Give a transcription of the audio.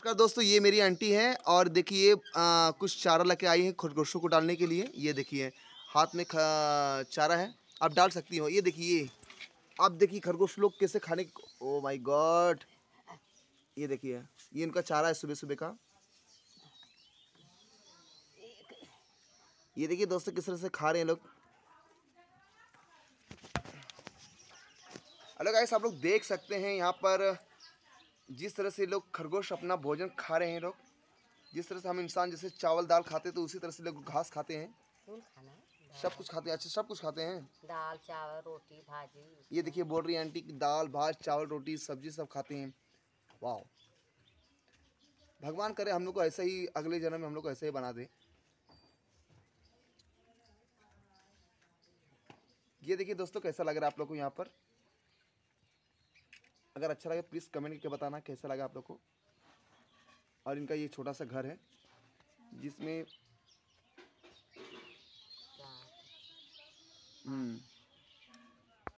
नमस्कार दोस्तों ये मेरी आंटी हैं और देखिए ये आ, कुछ चारा लेके आई है खरगोशों को डालने के लिए ये देखिए हाथ में चारा है आप डाल सकती हो ये देखिए आप देखिए खरगोश लोग कैसे खाने ओ माय गॉड ये देखिए ये इनका चारा है सुबह सुबह का ये देखिए दोस्तों किस तरह से खा रहे हैं लोग अलग आप लोग देख सकते हैं यहाँ पर जिस तरह से लोग खरगोश अपना भोजन खा रहे हैं लोग जिस तरह से हम इंसान जैसे चावल दाल खाते तो उसी तरह से लोग घास खाते हैं सब कुछ खाते हैं अच्छा सब कुछ खाते हैं दाल चावल रोटी भाजी ये देखिए बोल रही आंटी की दाल भात चावल रोटी सब्जी सब खाते हैं वाह भगवान करे हम लोग को ऐसा ही अगले जन्म में हम लोग को ऐसा ही बना दे ये देखिए दोस्तों कैसा लग रहा है आप लोग को यहाँ पर अगर अच्छा लगे प्लीज़ कमेंट करके बताना कैसा लगा आप लोग को और इनका ये छोटा सा घर है जिसमें हम्म